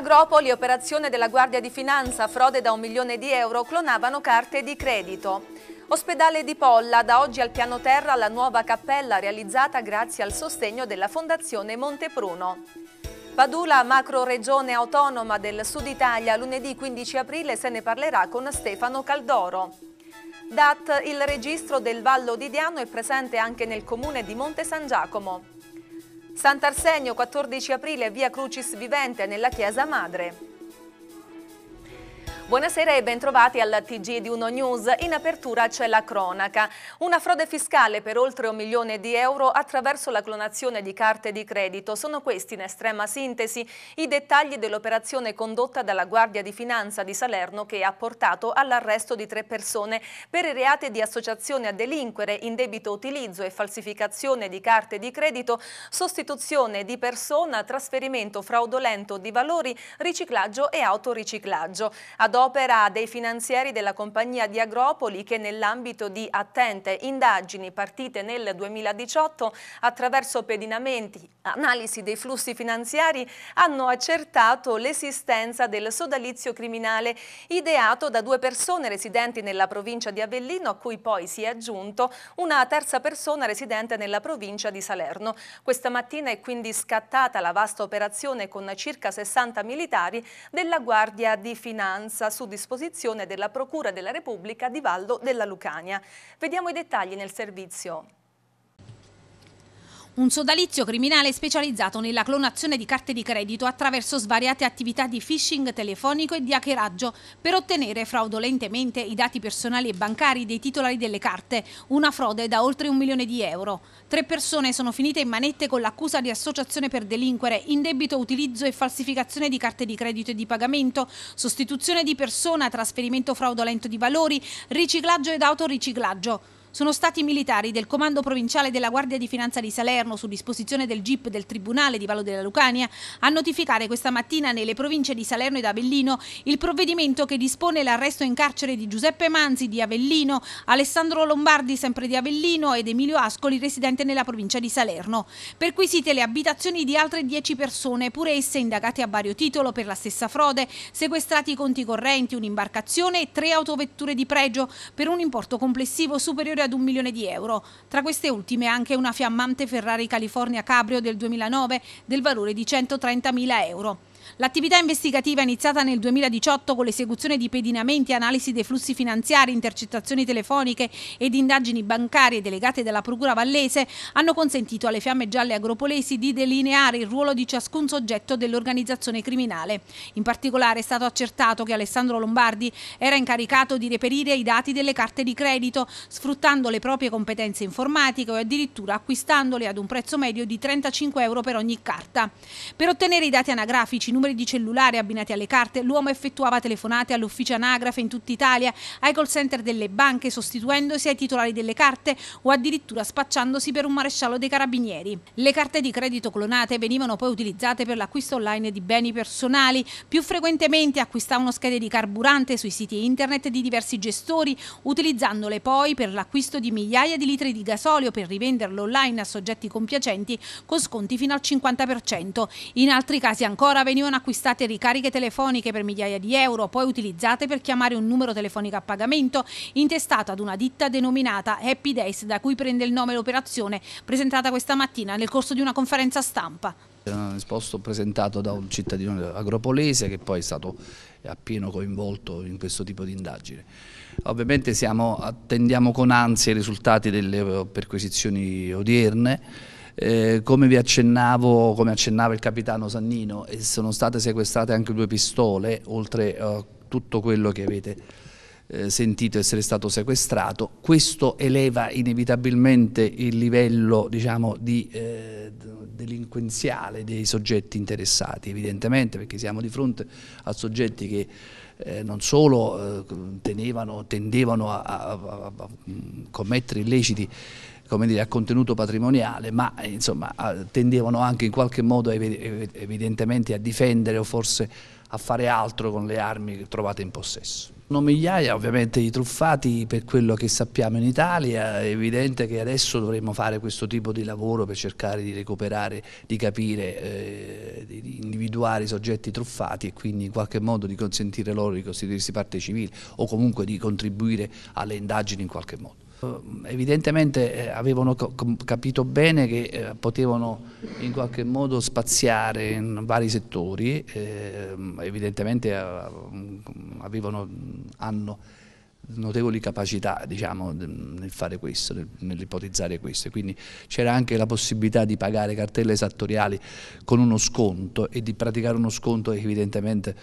Agropoli, operazione della Guardia di Finanza, frode da un milione di euro, clonavano carte di credito. Ospedale di Polla, da oggi al piano terra la nuova cappella realizzata grazie al sostegno della Fondazione Montepruno. Padula, macro regione autonoma del Sud Italia, lunedì 15 aprile se ne parlerà con Stefano Caldoro. DAT, il registro del Vallo di Diano, è presente anche nel comune di Monte San Giacomo. Sant'Arsenio, 14 aprile, via Crucis Vivente, nella Chiesa Madre. Buonasera e bentrovati al TG di Uno News. In apertura c'è la cronaca. Una frode fiscale per oltre un milione di euro attraverso la clonazione di carte di credito. Sono questi, in estrema sintesi, i dettagli dell'operazione condotta dalla Guardia di Finanza di Salerno che ha portato all'arresto di tre persone per i reati di associazione a delinquere, indebito utilizzo e falsificazione di carte di credito, sostituzione di persona, trasferimento fraudolento di valori, riciclaggio e autoriciclaggio. Ad d'opera dei finanzieri della compagnia di Agropoli che nell'ambito di attente indagini partite nel 2018 attraverso pedinamenti, analisi dei flussi finanziari hanno accertato l'esistenza del sodalizio criminale ideato da due persone residenti nella provincia di Avellino a cui poi si è aggiunto una terza persona residente nella provincia di Salerno. Questa mattina è quindi scattata la vasta operazione con circa 60 militari della Guardia di Finanza su disposizione della Procura della Repubblica di Vallo della Lucania. Vediamo i dettagli nel servizio un sodalizio criminale specializzato nella clonazione di carte di credito attraverso svariate attività di phishing telefonico e di hackeraggio per ottenere fraudolentemente i dati personali e bancari dei titolari delle carte, una frode da oltre un milione di euro. Tre persone sono finite in manette con l'accusa di associazione per delinquere, indebito utilizzo e falsificazione di carte di credito e di pagamento, sostituzione di persona, trasferimento fraudolento di valori, riciclaggio ed autoriciclaggio sono stati militari del Comando Provinciale della Guardia di Finanza di Salerno, su disposizione del GIP del Tribunale di Vallo della Lucania, a notificare questa mattina nelle province di Salerno ed Avellino il provvedimento che dispone l'arresto in carcere di Giuseppe Manzi di Avellino, Alessandro Lombardi sempre di Avellino ed Emilio Ascoli residente nella provincia di Salerno. Perquisite le abitazioni di altre dieci persone, pure esse indagate a vario titolo per la stessa frode, sequestrati i conti correnti, un'imbarcazione e tre autovetture di pregio per un importo complessivo superiore superiore ad un milione di euro. Tra queste ultime anche una fiammante Ferrari California Cabrio del 2009 del valore di 130 mila euro. L'attività investigativa iniziata nel 2018 con l'esecuzione di pedinamenti, analisi dei flussi finanziari, intercettazioni telefoniche ed indagini bancarie delegate dalla Procura Vallese hanno consentito alle fiamme gialle agropolesi di delineare il ruolo di ciascun soggetto dell'organizzazione criminale. In particolare è stato accertato che Alessandro Lombardi era incaricato di reperire i dati delle carte di credito, sfruttando le proprie competenze informatiche o addirittura acquistandole ad un prezzo medio di 35 euro per ogni carta. Per ottenere i dati anagrafici, numeri di cellulare abbinati alle carte, l'uomo effettuava telefonate all'ufficio anagrafe in tutta Italia, ai call center delle banche, sostituendosi ai titolari delle carte o addirittura spacciandosi per un maresciallo dei carabinieri. Le carte di credito clonate venivano poi utilizzate per l'acquisto online di beni personali, più frequentemente acquistavano schede di carburante sui siti internet di diversi gestori, utilizzandole poi per l'acquisto di migliaia di litri di gasolio per rivenderlo online a soggetti compiacenti con sconti fino al 50%. In altri casi ancora venivano non acquistate ricariche telefoniche per migliaia di euro, poi utilizzate per chiamare un numero telefonico a pagamento intestato ad una ditta denominata Happy Days, da cui prende il nome l'operazione presentata questa mattina nel corso di una conferenza stampa. È un esposto presentato da un cittadino agropolese che poi è stato appieno coinvolto in questo tipo di indagine. Ovviamente siamo, attendiamo con ansia i risultati delle perquisizioni odierne, eh, come vi accennavo, come accennava il capitano Sannino, eh, sono state sequestrate anche due pistole, oltre a eh, tutto quello che avete sentito essere stato sequestrato. Questo eleva inevitabilmente il livello diciamo, di, delinquenziale dei soggetti interessati, evidentemente, perché siamo di fronte a soggetti che eh, non solo eh, tenevano, tendevano a, a, a, mm, commettere illeciti come dire, a contenuto patrimoniale, ma eh, insomma, tendevano anche in qualche modo evidentemente a difendere o forse a fare altro con le armi trovate in possesso. Sono migliaia ovviamente di truffati per quello che sappiamo in Italia, è evidente che adesso dovremmo fare questo tipo di lavoro per cercare di recuperare, di capire, eh, di individuare i soggetti truffati e quindi in qualche modo di consentire loro di costituirsi parte civile o comunque di contribuire alle indagini in qualche modo. Eh, evidentemente eh, avevano capito bene che eh, potevano in qualche modo spaziare in vari settori, ehm, evidentemente mm, avevano, mm, hanno notevoli capacità diciamo, nel fare questo, nell'ipotizzare questo. Quindi c'era anche la possibilità di pagare cartelle esattoriali con uno sconto e di praticare uno sconto evidentemente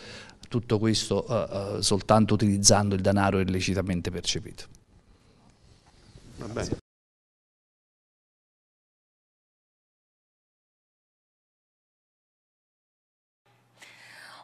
tutto questo uh, uh, soltanto utilizzando il denaro illecitamente percepito. Va bene.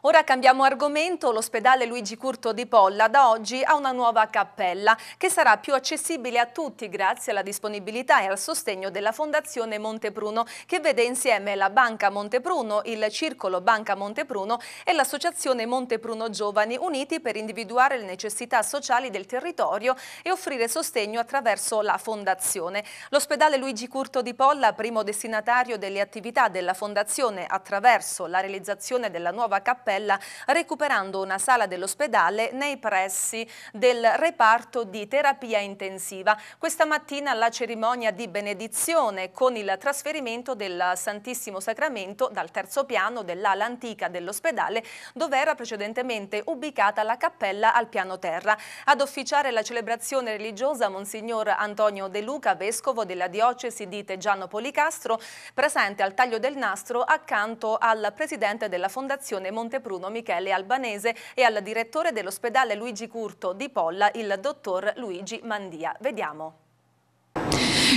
Ora cambiamo argomento, l'ospedale Luigi Curto di Polla da oggi ha una nuova cappella che sarà più accessibile a tutti grazie alla disponibilità e al sostegno della Fondazione Montepruno che vede insieme la Banca Montepruno, il Circolo Banca Montepruno e l'Associazione Montepruno Giovani uniti per individuare le necessità sociali del territorio e offrire sostegno attraverso la Fondazione. L'ospedale Luigi Curto di Polla, primo destinatario delle attività della Fondazione attraverso la realizzazione della nuova cappella Mattarella recuperando una sala dell'ospedale nei pressi del reparto di terapia intensiva. Questa mattina la cerimonia di benedizione con il trasferimento del Santissimo Sacramento dal terzo piano dell'ala antica dell'ospedale dove era precedentemente ubicata la cappella al piano terra. Ad officiare la celebrazione religiosa Monsignor Antonio De Luca, Vescovo della diocesi di Teggiano Policastro, presente al taglio del nastro accanto al Presidente della Fondazione Montepucci Bruno Michele Albanese e al direttore dell'ospedale Luigi Curto di Polla, il dottor Luigi Mandia. Vediamo.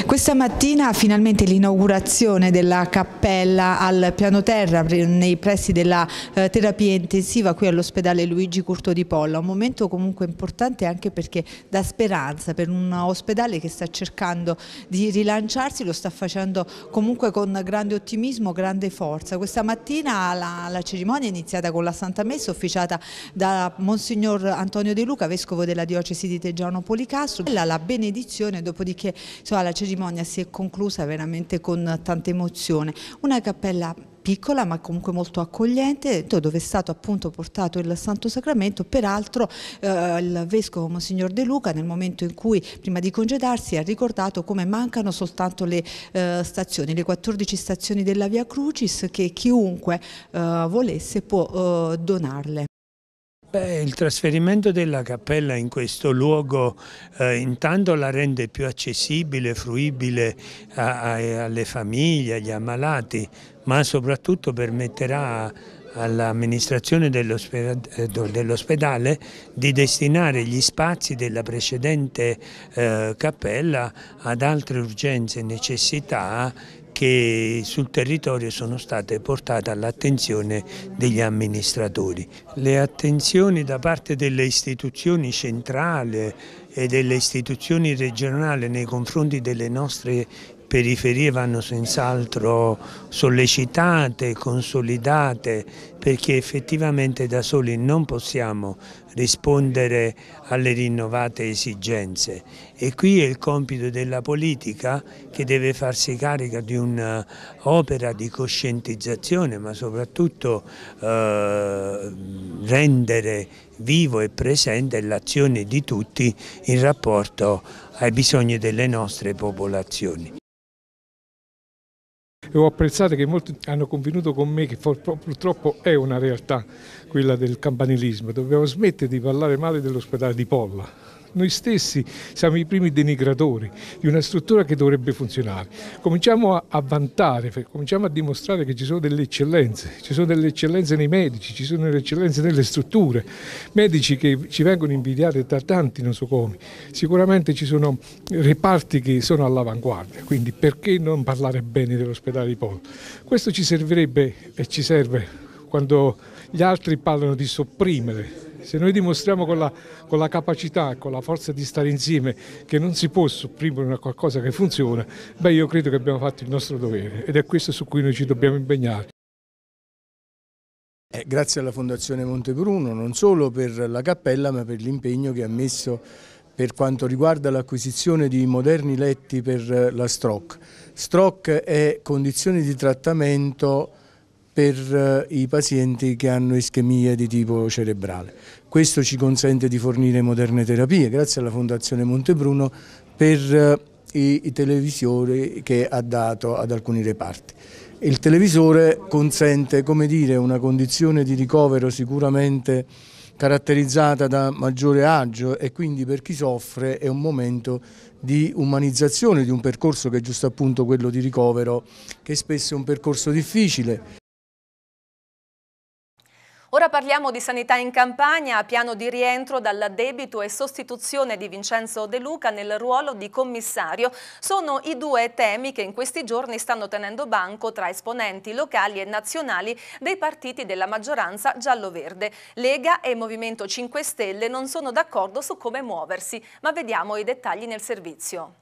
Questa mattina finalmente l'inaugurazione della cappella al piano terra nei pressi della eh, terapia intensiva qui all'ospedale Luigi Curto di Polla, un momento comunque importante anche perché dà speranza per un ospedale che sta cercando di rilanciarsi, lo sta facendo comunque con grande ottimismo, grande forza. Questa mattina la, la cerimonia è iniziata con la Santa Messa officiata da Monsignor Antonio De Luca, Vescovo della Diocesi di Teggiano Policastro, la benedizione, dopodiché insomma, la cerimonia cerimonia si è conclusa veramente con tanta emozione. Una cappella piccola ma comunque molto accogliente dove è stato appunto portato il Santo Sacramento peraltro eh, il Vescovo Monsignor De Luca nel momento in cui prima di congedarsi ha ricordato come mancano soltanto le eh, stazioni le 14 stazioni della Via Crucis che chiunque eh, volesse può eh, donarle Beh, il trasferimento della cappella in questo luogo eh, intanto la rende più accessibile, fruibile a, a, alle famiglie, agli ammalati, ma soprattutto permetterà all'amministrazione eh, dell'ospedale di destinare gli spazi della precedente eh, cappella ad altre urgenze e necessità che sul territorio sono state portate all'attenzione degli amministratori. Le attenzioni da parte delle istituzioni centrali e delle istituzioni regionali nei confronti delle nostre periferie vanno senz'altro sollecitate, consolidate, perché effettivamente da soli non possiamo rispondere alle rinnovate esigenze e qui è il compito della politica che deve farsi carica di un'opera di coscientizzazione ma soprattutto eh, rendere vivo e presente l'azione di tutti in rapporto ai bisogni delle nostre popolazioni e ho apprezzato che molti hanno convenuto con me che purtroppo è una realtà quella del campanilismo, dobbiamo smettere di parlare male dell'ospedale di Polla noi stessi siamo i primi denigratori di una struttura che dovrebbe funzionare. Cominciamo a, vantare, cominciamo a dimostrare che ci sono delle eccellenze, ci sono delle eccellenze nei medici, ci sono delle eccellenze nelle strutture, medici che ci vengono invidiati da tanti nosocomi, sicuramente ci sono reparti che sono all'avanguardia, quindi perché non parlare bene dell'ospedale di Polo? Questo ci servirebbe e ci serve quando gli altri parlano di sopprimere se noi dimostriamo con la, con la capacità con la forza di stare insieme che non si può supprimere una qualcosa che funziona, beh io credo che abbiamo fatto il nostro dovere ed è questo su cui noi ci dobbiamo impegnare. Eh, grazie alla Fondazione Montebruno, non solo per la cappella ma per l'impegno che ha messo per quanto riguarda l'acquisizione di moderni letti per eh, la stroke. Stroke è condizione di trattamento per eh, i pazienti che hanno ischemia di tipo cerebrale. Questo ci consente di fornire moderne terapie, grazie alla Fondazione Montebruno, per eh, i, televisori che ha dato ad alcuni reparti. Il televisore consente dire, una condizione di ricovero sicuramente caratterizzata da maggiore agio e quindi per chi soffre è un momento di umanizzazione di un percorso che è giusto appunto quello di ricovero, che spesso è un percorso difficile. Ora parliamo di sanità in campagna, piano di rientro dall'addebito e sostituzione di Vincenzo De Luca nel ruolo di commissario. Sono i due temi che in questi giorni stanno tenendo banco tra esponenti locali e nazionali dei partiti della maggioranza giallo-verde. Lega e Movimento 5 Stelle non sono d'accordo su come muoversi, ma vediamo i dettagli nel servizio.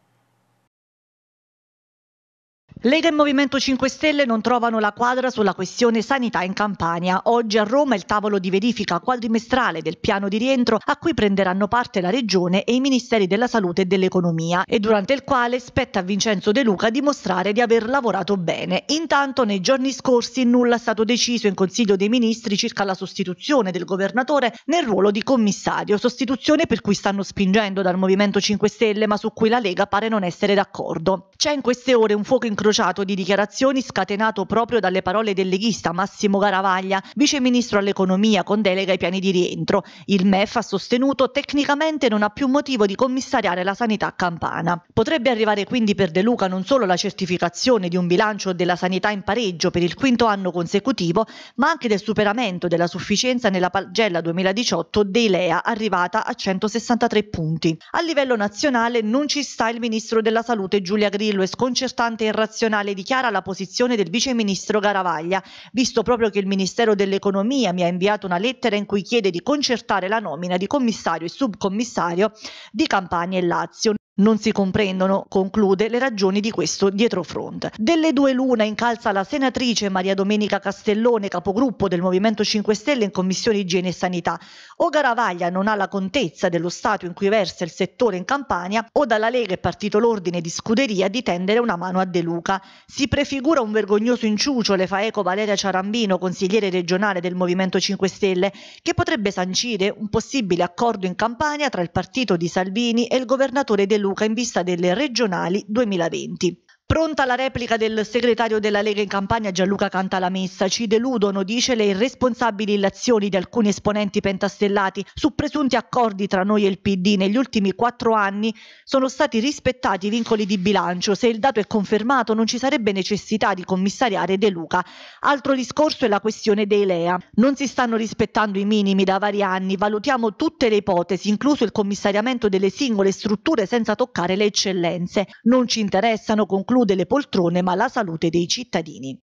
Lega e Movimento 5 Stelle non trovano la quadra sulla questione sanità in Campania. Oggi a Roma il tavolo di verifica quadrimestrale del piano di rientro a cui prenderanno parte la Regione e i Ministeri della Salute e dell'Economia e durante il quale spetta a Vincenzo De Luca dimostrare di aver lavorato bene. Intanto nei giorni scorsi nulla è stato deciso in Consiglio dei Ministri circa la sostituzione del governatore nel ruolo di commissario, sostituzione per cui stanno spingendo dal Movimento 5 Stelle ma su cui la Lega pare non essere d'accordo. C'è in queste ore un fuoco incrociato incrociato di dichiarazioni scatenato proprio dalle parole del leghista Massimo Garavaglia, viceministro all'economia con delega ai piani di rientro. Il MEF ha sostenuto tecnicamente non ha più motivo di commissariare la sanità campana. Potrebbe arrivare quindi per De Luca non solo la certificazione di un bilancio della sanità in pareggio per il quinto anno consecutivo, ma anche del superamento della sufficienza nella pagella 2018 dei LEA arrivata a 163 punti. A livello nazionale non ci sta il ministro della salute Giulia Grillo, e sconcertante e irrazionale nazionale dichiara la posizione del viceministro Garavaglia, visto proprio che il Ministero dell'Economia mi ha inviato una lettera in cui chiede di concertare la nomina di commissario e subcommissario di Campania e Lazio. Non si comprendono, conclude, le ragioni di questo dietrofront. Delle due luna incalza la senatrice Maria Domenica Castellone, capogruppo del Movimento 5 Stelle in Commissione Igiene e Sanità. O Garavaglia non ha la contezza dello stato in cui versa il settore in Campania, o dalla Lega e Partito l'Ordine di Scuderia di tendere una mano a De Luca. Si prefigura un vergognoso inciucio, le fa eco Valeria Ciarambino, consigliere regionale del Movimento 5 Stelle, che potrebbe sancire un possibile accordo in Campania tra il partito di Salvini e il governatore De Luca Luca in vista delle regionali 2020. Pronta la replica del segretario della Lega in campagna Gianluca Cantalamessa. Ci deludono, dice, le irresponsabili illazioni di alcuni esponenti pentastellati su presunti accordi tra noi e il PD. Negli ultimi quattro anni sono stati rispettati i vincoli di bilancio. Se il dato è confermato non ci sarebbe necessità di commissariare De Luca. Altro discorso è la questione dei Lea. Non si stanno rispettando i minimi da vari anni. Valutiamo tutte le ipotesi, incluso il commissariamento delle singole strutture senza toccare le eccellenze. Non ci interessano conclusioni include le poltrone ma la salute dei cittadini.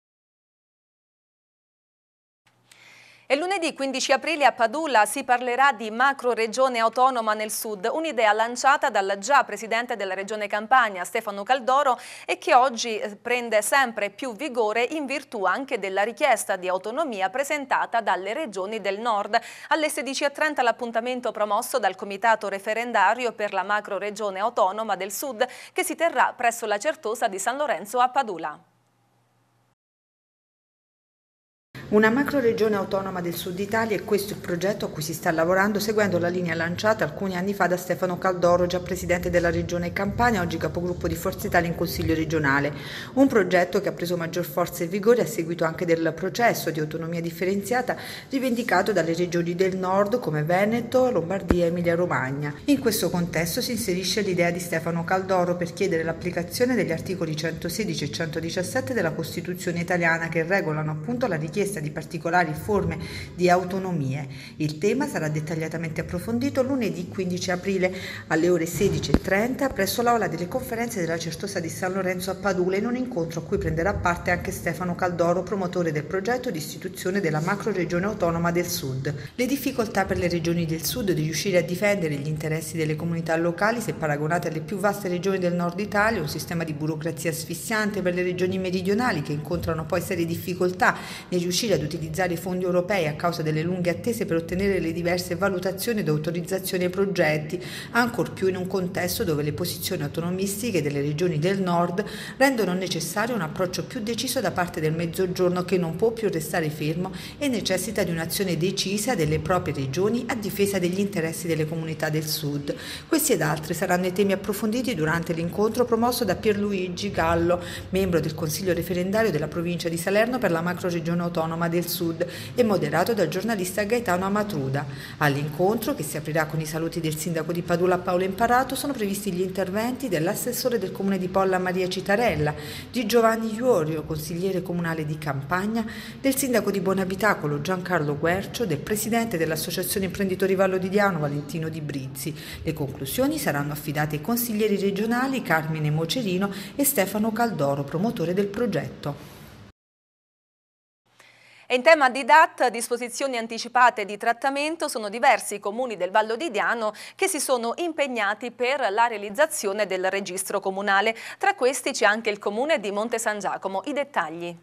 E lunedì 15 aprile a Padula si parlerà di macro regione autonoma nel sud, un'idea lanciata dal già presidente della regione Campania Stefano Caldoro e che oggi eh, prende sempre più vigore in virtù anche della richiesta di autonomia presentata dalle regioni del nord. Alle 16.30 l'appuntamento promosso dal comitato referendario per la macro regione autonoma del sud che si terrà presso la Certosa di San Lorenzo a Padula. Una macro regione autonoma del sud Italia e questo è il progetto a cui si sta lavorando seguendo la linea lanciata alcuni anni fa da Stefano Caldoro, già presidente della regione Campania, oggi capogruppo di Forza Italia in Consiglio regionale. Un progetto che ha preso maggior forza e vigore a seguito anche del processo di autonomia differenziata rivendicato dalle regioni del nord come Veneto, Lombardia e Emilia-Romagna. In questo contesto si inserisce l'idea di Stefano Caldoro per chiedere l'applicazione degli articoli 116 e 117 della Costituzione italiana che regolano appunto la richiesta presenza di particolari forme di autonomie. Il tema sarà dettagliatamente approfondito lunedì 15 aprile alle ore 16.30 presso l'Aula delle conferenze della Certosa di San Lorenzo a Padula in un incontro a cui prenderà parte anche Stefano Caldoro, promotore del progetto di istituzione della macroregione autonoma del Sud. Le difficoltà per le regioni del Sud di riuscire a difendere gli interessi delle comunità locali se paragonate alle più vaste regioni del nord Italia, un sistema di burocrazia asfissiante per le regioni meridionali che incontrano poi serie difficoltà nel riuscire difficile ad utilizzare i fondi europei a causa delle lunghe attese per ottenere le diverse valutazioni ed autorizzazioni ai progetti, ancor più in un contesto dove le posizioni autonomistiche delle regioni del nord rendono necessario un approccio più deciso da parte del Mezzogiorno che non può più restare fermo e necessita di un'azione decisa delle proprie regioni a difesa degli interessi delle comunità del Sud. Questi ed altri saranno i temi approfonditi durante l'incontro promosso da Pierluigi Gallo, membro del Consiglio referendario della provincia di Salerno per la macro regione autonoma autonoma del Sud e moderato dal giornalista Gaetano Amatruda. All'incontro, che si aprirà con i saluti del sindaco di Padula Paolo Imparato, sono previsti gli interventi dell'assessore del comune di Polla Maria Citarella, di Giovanni Iorio, consigliere comunale di Campagna, del sindaco di Buonabitacolo Giancarlo Guercio, del presidente dell'Associazione Imprenditori Vallo di Diano Valentino Di Brizzi. Le conclusioni saranno affidate ai consiglieri regionali Carmine Mocerino e Stefano Caldoro, promotore del progetto. In tema di DAT, disposizioni anticipate di trattamento, sono diversi i comuni del Vallo di Diano che si sono impegnati per la realizzazione del registro comunale. Tra questi c'è anche il comune di Monte San Giacomo. I dettagli.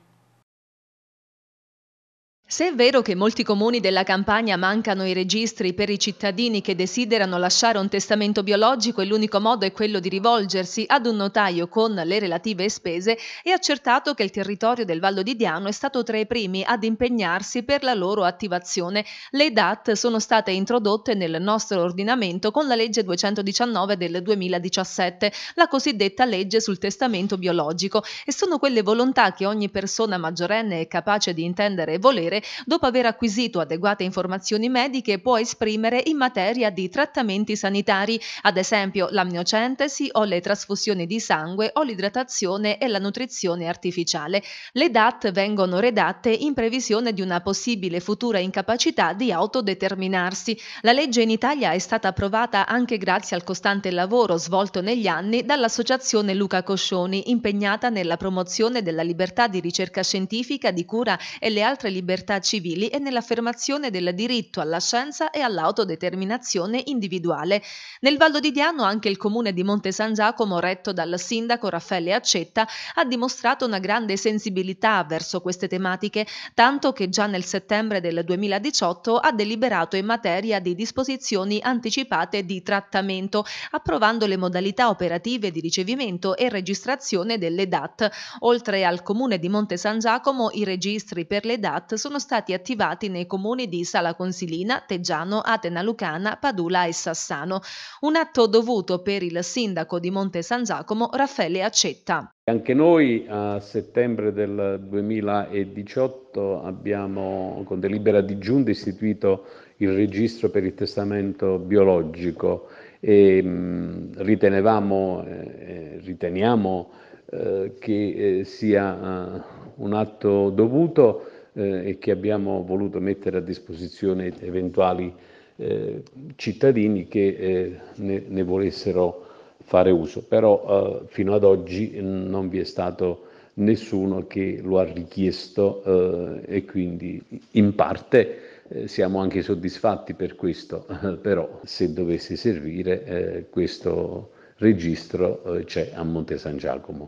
Se è vero che molti comuni della campagna mancano i registri per i cittadini che desiderano lasciare un testamento biologico e l'unico modo è quello di rivolgersi ad un notaio con le relative spese, è accertato che il territorio del Vallo di Diano è stato tra i primi ad impegnarsi per la loro attivazione. Le DAT sono state introdotte nel nostro ordinamento con la legge 219 del 2017, la cosiddetta legge sul testamento biologico, e sono quelle volontà che ogni persona maggiorenne è capace di intendere e volere genere, dopo aver acquisito adeguate informazioni mediche, può esprimere in materia di trattamenti sanitari, ad esempio l'amniocentesi o le trasfusioni di sangue o l'idratazione e la nutrizione artificiale. Le DAT vengono redatte in previsione di una possibile futura incapacità di autodeterminarsi. La legge in Italia è stata approvata anche grazie al costante lavoro svolto negli anni dall'Associazione Luca Coscioni, impegnata nella promozione della libertà di ricerca scientifica, di cura e le altre libertà libertà civili e nell'affermazione del diritto alla scienza e all'autodeterminazione individuale. Nel Vallo di Diano anche il comune di Monte San Giacomo, retto dal sindaco Raffaele Accetta, ha dimostrato una grande sensibilità verso queste tematiche, tanto che già nel settembre del 2018 ha deliberato in materia di disposizioni anticipate di trattamento, approvando le modalità operative di ricevimento e registrazione delle DAT. Oltre al comune di Monte San Giacomo, i registri per le DAT sono sono stati attivati nei comuni di Sala Consilina, Teggiano, Atena Lucana, Padula e Sassano. Un atto dovuto per il sindaco di Monte San Giacomo, Raffaele Accetta. Anche noi a settembre del 2018 abbiamo con delibera di giunta istituito il registro per il testamento biologico e mh, mm, ritenevamo, eh, eh, riteniamo eh, che eh, sia eh, un atto dovuto eh, e che abbiamo voluto mettere a disposizione eventuali eh, cittadini che eh, ne, ne, volessero fare uso. Però eh, fino ad oggi mm, non vi è stato nessuno che lo ha richiesto eh, e quindi in parte siamo anche soddisfatti per questo, però se dovesse servire eh, questo registro eh, c'è a Monte San Giacomo.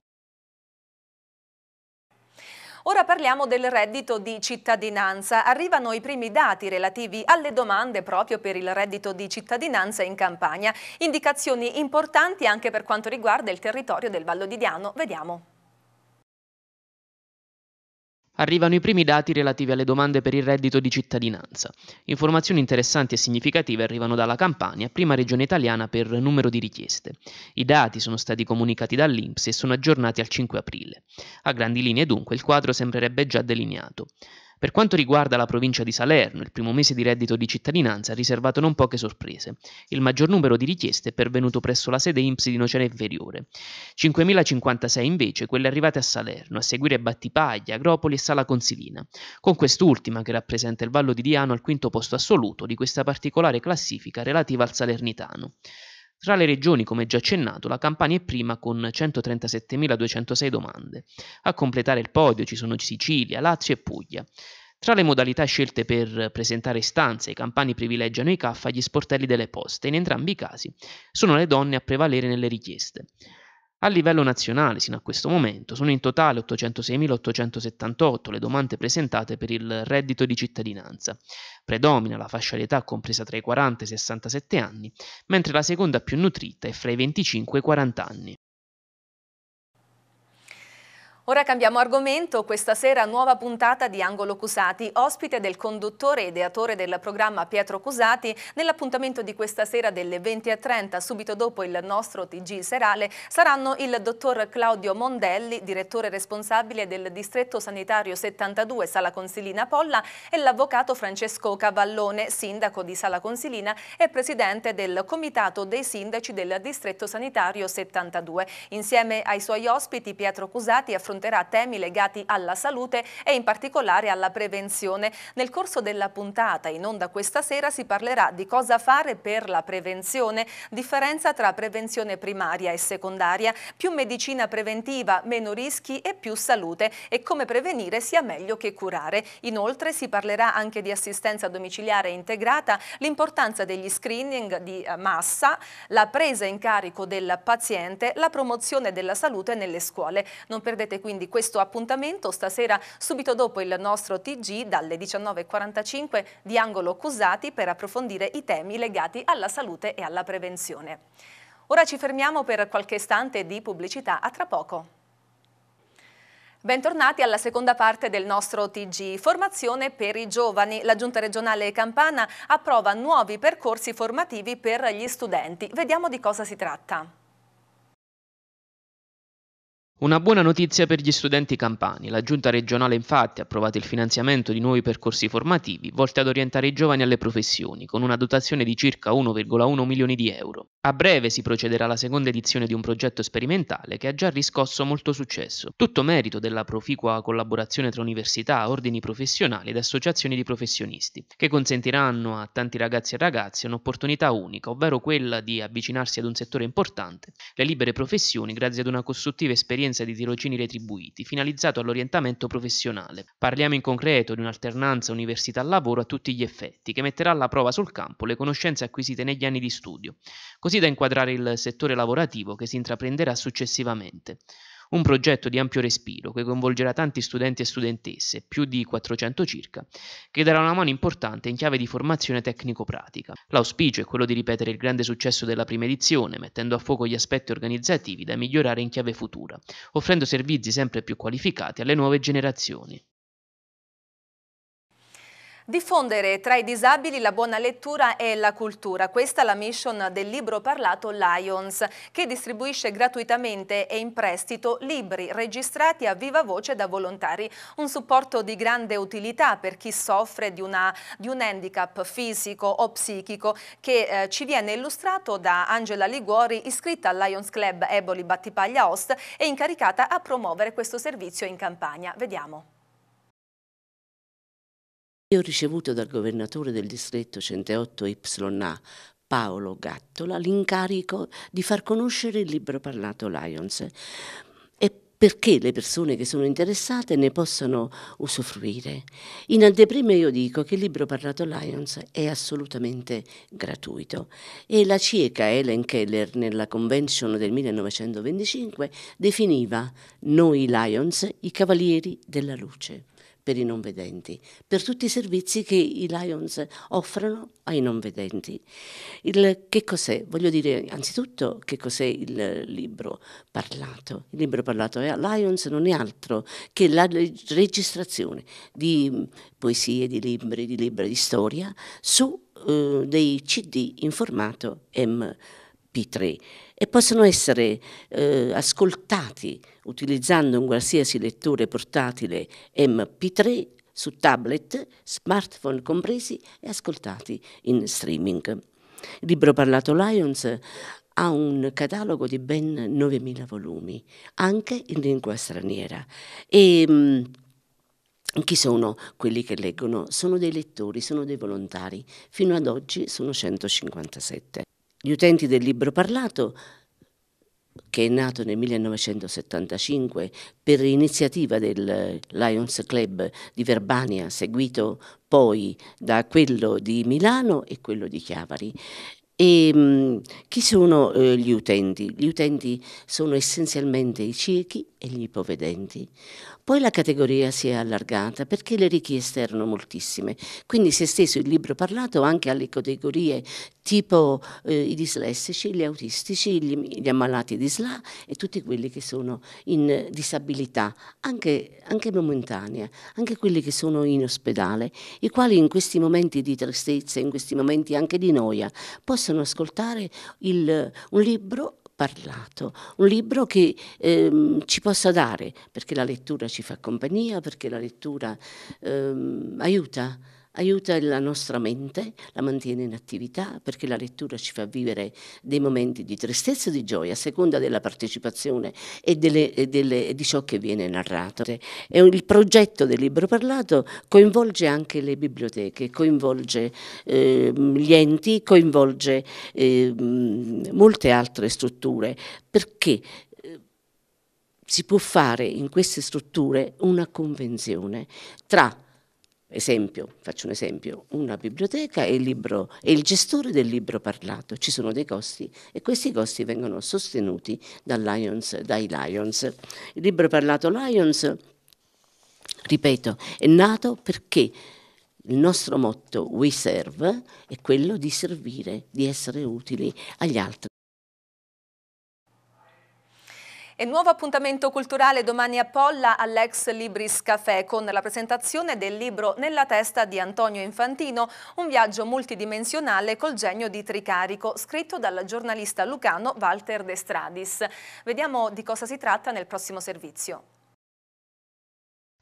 Ora parliamo del reddito di cittadinanza. Arrivano i primi dati relativi alle domande proprio per il reddito di cittadinanza in Campania. Indicazioni importanti anche per quanto riguarda il territorio del Vallo di Diano. Vediamo arrivano i primi dati relativi alle domande per il reddito di cittadinanza. Informazioni interessanti e significative arrivano dalla Campania, prima regione italiana per numero di richieste. I dati sono stati comunicati dall'Inps e sono aggiornati al 5 aprile. A grandi linee dunque il quadro sembrerebbe già delineato. Per quanto riguarda la provincia di Salerno, il primo mese di reddito di cittadinanza ha riservato non poche sorprese. Il maggior numero di richieste è pervenuto presso la sede INPS di Nocera Inferiore. 5.056 invece quelle arrivate a Salerno, a seguire Battipaglia, Agropoli e Sala Consilina, con quest'ultima che rappresenta il Vallo di Diano al quinto posto assoluto di questa particolare classifica relativa al Salernitano. Tra le regioni, come già accennato, la Campania è prima con 137.206 domande. A completare il podio ci sono Sicilia, Lazio e Puglia. Tra le modalità scelte per presentare istanze, i campani privilegiano i CAF agli sportelli delle poste. In entrambi i casi sono le donne a prevalere nelle richieste. A livello nazionale, sino a questo momento, sono in totale 806.878 le domande presentate per il reddito di cittadinanza. Predomina la fascia d'età compresa tra i 40 e i 67 anni, mentre la seconda più nutrita è fra i 25 e i 40 anni. Ora cambiamo argomento, questa sera nuova puntata di Angolo Cusati, ospite del conduttore e ideatore del programma Pietro Cusati, nell'appuntamento di questa sera delle 20.30, subito dopo il nostro TG serale, saranno il dottor Claudio Mondelli, direttore responsabile del distretto sanitario 72 Sala Consilina Polla e l'avvocato Francesco Cavallone, sindaco di Sala Consilina e presidente del comitato dei sindaci del distretto sanitario 72. Insieme ai suoi ospiti Pietro Cusati affronterà affronterà temi legati alla salute e in particolare alla prevenzione. Nel corso della puntata in onda questa sera si parlerà di cosa fare per la prevenzione, differenza tra prevenzione primaria e secondaria, più medicina preventiva, meno rischi e più salute e come prevenire sia meglio che curare. Inoltre si parlerà anche di assistenza domiciliare integrata, l'importanza degli screening di eh, massa, la presa in carico del paziente, la promozione della salute nelle scuole. Non perdete qui quindi questo appuntamento stasera subito dopo il nostro TG dalle 19.45 di Angolo Cusati per approfondire i temi legati alla salute e alla prevenzione. Ora ci fermiamo per qualche istante di pubblicità, a tra poco. Bentornati alla seconda parte del nostro TG. Formazione per i giovani. La Giunta regionale Campana approva nuovi percorsi formativi per gli studenti. Vediamo di cosa si tratta. Una buona notizia per gli studenti campani. La giunta regionale infatti ha approvato il finanziamento di nuovi percorsi formativi volti ad orientare i giovani alle professioni, con una dotazione di circa 1,1 milioni di euro. A breve si procederà alla seconda edizione di un progetto sperimentale che ha già riscosso molto successo, tutto merito della proficua collaborazione tra università, ordini professionali ed associazioni di professionisti, che consentiranno a tanti ragazzi e ragazze un'opportunità unica, ovvero quella di avvicinarsi ad un settore importante, le libere professioni, grazie ad una costruttiva esperienza esperienza di tirocini retribuiti, finalizzato all'orientamento professionale. Parliamo in concreto di un'alternanza università-lavoro a tutti gli effetti, che metterà alla prova sul campo le conoscenze acquisite negli anni di studio, così da inquadrare il settore lavorativo che si intraprenderà successivamente. Un progetto di ampio respiro che coinvolgerà tanti studenti e studentesse, più di 400 circa, che darà una mano importante in chiave di formazione tecnico-pratica. L'auspicio è quello di ripetere il grande successo della prima edizione, mettendo a fuoco gli aspetti organizzativi da migliorare in chiave futura, offrendo servizi sempre più qualificati alle nuove generazioni. Diffondere tra i disabili la buona lettura e la cultura, questa è la mission del libro parlato Lions, che distribuisce gratuitamente e in prestito libri registrati a viva voce da volontari, un supporto di grande utilità per chi soffre di, una, di un handicap fisico o psichico che eh, ci viene illustrato da Angela Liguori, iscritta al Lions Club Eboli Battipaglia Host e incaricata a promuovere questo servizio in campagna. Vediamo. Io ho ricevuto dal governatore del distretto 108YA, Paolo Gattola, l'incarico di far conoscere il libro parlato Lions e perché le persone che sono interessate ne possano usufruire. In anteprima io dico che il libro parlato Lions è assolutamente gratuito e la cieca Helen Keller nella convention del 1925 definiva noi Lions i cavalieri della luce per i non vedenti, per tutti i servizi che i Lions offrono ai non vedenti. Il, che cos'è? Voglio dire anzitutto che cos'è il libro parlato. Il libro parlato è Lions non è altro che la registrazione di mm, poesie, di libri, di libri di storia su eh, dei CD in formato M e possono essere eh, ascoltati utilizzando un qualsiasi lettore portatile MP3 su tablet, smartphone compresi e ascoltati in streaming. Il libro parlato Lions ha un catalogo di ben 9.000 volumi, anche in lingua straniera. E, mh, mm, chi sono quelli che leggono? Sono dei lettori, sono dei volontari. Fino ad oggi sono 157. Gli utenti del libro parlato, che è nato nel 1975 per iniziativa del Lions Club di Verbania, seguito poi da quello di Milano e quello di Chiavari. E, ehm, mh, chi sono eh, gli utenti? Gli utenti sono essenzialmente i ciechi, e gli ipovedenti. Poi la categoria si è allargata perché le richieste erano moltissime, quindi si è steso il libro parlato anche alle categorie tipo eh, i dislessici, gli autistici, gli, gli ammalati di SLA e tutti quelli che sono in disabilità, anche, anche momentanea, anche quelli che sono in ospedale, i quali in questi momenti di tristezza, in questi momenti anche di noia, possono ascoltare il, un libro parlato, un libro che ehm, ci possa dare, perché la lettura ci fa compagnia, perché la lettura ehm, aiuta aiuta la nostra mente, la mantiene in attività perché la lettura ci fa vivere dei momenti di tristezza e di gioia a seconda della partecipazione e, delle, e, delle, di ciò che viene narrato. E il progetto del libro parlato coinvolge anche le biblioteche, coinvolge eh, gli enti, coinvolge eh, molte altre strutture perché ehm, si può fare in queste strutture una convenzione tra Esempio, faccio un esempio, una biblioteca è il, libro, è il, gestore del libro parlato, ci sono dei costi e questi costi vengono sostenuti Lions, dai Lions. Il libro parlato Lions, ripeto, è nato perché il nostro motto We Serve è quello di servire, di essere utili agli altri. E nuovo appuntamento culturale domani a Polla all'ex Libris Café con la presentazione del libro Nella testa di Antonio Infantino, un viaggio multidimensionale col genio di Tricarico, scritto dal giornalista lucano Walter De Stradis. Vediamo di cosa si tratta nel prossimo servizio.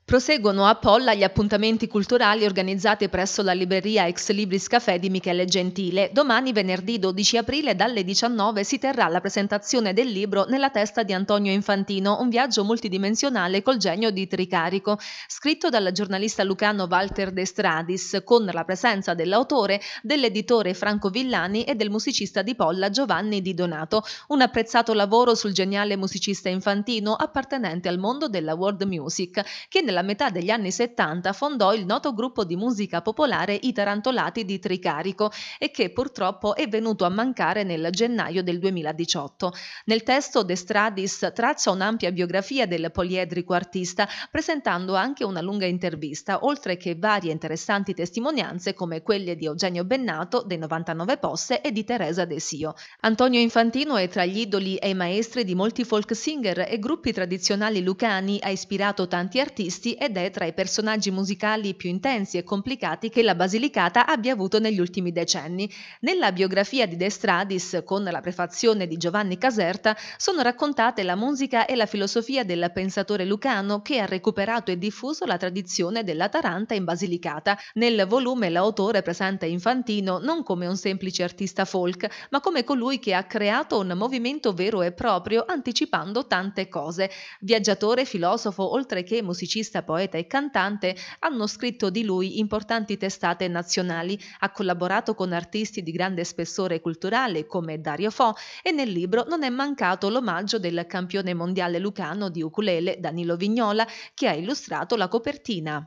Proseguono a Polla gli appuntamenti culturali organizzati presso la libreria Ex Libris Café di Michele Gentile. Domani venerdì 12 aprile dalle 19 si terrà la presentazione del libro Nella testa di Antonio Infantino, un viaggio multidimensionale col genio di Tricarico, scritto dal giornalista lucano Walter De Stradis, con la presenza dell'autore, dell'editore Franco Villani e del musicista di Polla Giovanni Di Donato, un apprezzato lavoro sul geniale musicista Infantino appartenente al mondo della world music, che nella nella metà degli anni 70 fondò il noto gruppo di musica popolare I Tarantolati di Tricarico e che purtroppo è venuto a mancare nel gennaio del 2018. Nel testo De Stradis traccia un'ampia biografia del poliedrico artista, presentando anche una lunga intervista, oltre che varie interessanti testimonianze come quelle di Eugenio Bennato, dei 99 Posse e di Teresa De Sio. Antonio Infantino è tra gli idoli e i maestri di molti folk singer e gruppi tradizionali lucani, ha ispirato tanti artisti artisti ed è tra i personaggi musicali più intensi e complicati che la Basilicata abbia avuto negli ultimi decenni. Nella biografia di De Stradis, con la prefazione di Giovanni Caserta, sono raccontate la musica e la filosofia del pensatore lucano che ha recuperato e diffuso la tradizione della Taranta in Basilicata. Nel volume l'autore presenta Infantino non come un semplice artista folk, ma come colui che ha creato un movimento vero e proprio anticipando tante cose. Viaggiatore, filosofo, oltre che musicista musicista, poeta e cantante, hanno scritto di lui importanti testate nazionali, ha collaborato con artisti di grande spessore culturale come Dario Fo e nel libro non è mancato l'omaggio del campione mondiale lucano di ukulele Danilo Vignola che ha illustrato la copertina.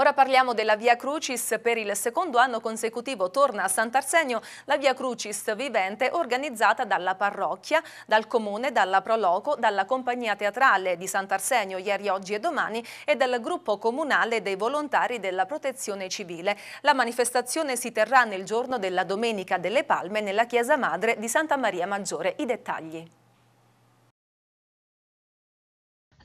Ora parliamo della Via Crucis. Per il secondo anno consecutivo torna a Sant'Arsenio la Via Crucis vivente organizzata dalla parrocchia, dal comune, dalla Proloco, dalla compagnia teatrale di Sant'Arsenio ieri, oggi e domani e dal gruppo comunale dei volontari della protezione civile. La manifestazione si terrà nel giorno della Domenica delle Palme nella Chiesa Madre di Santa Maria Maggiore. I dettagli.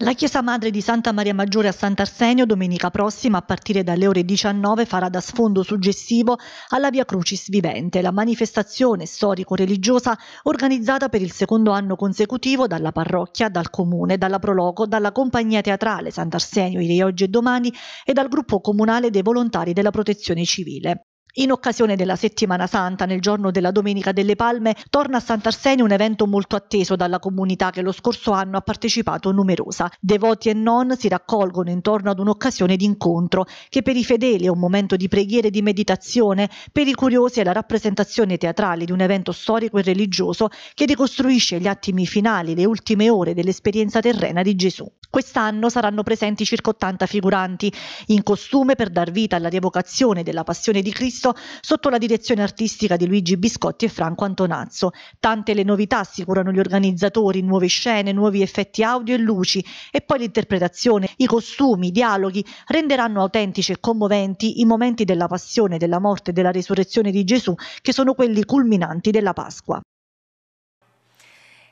La Chiesa Madre di Santa Maria Maggiore a Sant'Arsenio domenica prossima a partire dalle ore 19 farà da sfondo suggestivo alla Via Crucis Vivente, la manifestazione storico-religiosa organizzata per il secondo anno consecutivo dalla parrocchia, dal comune, dalla prologo, dalla compagnia teatrale Sant'Arsenio Ieri Oggi e Domani e dal gruppo comunale dei volontari della protezione civile. In occasione della Settimana Santa, nel giorno della Domenica delle Palme, torna a Sant'Arsenio un evento molto atteso dalla comunità che lo scorso anno ha partecipato numerosa. Devoti e non si raccolgono intorno ad un'occasione di incontro, che per i fedeli è un momento di preghiera e di meditazione, per i curiosi è la rappresentazione teatrale di un evento storico e religioso che ricostruisce gli attimi finali, le ultime ore dell'esperienza terrena di Gesù. Quest'anno saranno presenti circa 80 figuranti, in costume per dar vita alla rievocazione della passione di Cristo Cristo sotto la direzione artistica di Luigi Biscotti e Franco Antonazzo. Tante le novità assicurano gli organizzatori, nuove scene, nuovi effetti audio e luci e poi l'interpretazione, i costumi, i dialoghi renderanno autentici e commoventi i momenti della passione, della morte e della resurrezione di Gesù che sono quelli culminanti della Pasqua.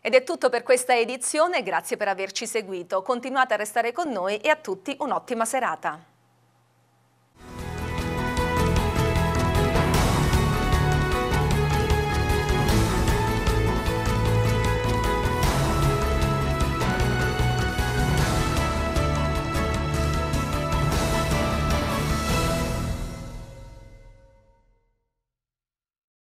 Ed è tutto per questa edizione, grazie per averci seguito. Continuate a restare con noi e a tutti un'ottima serata.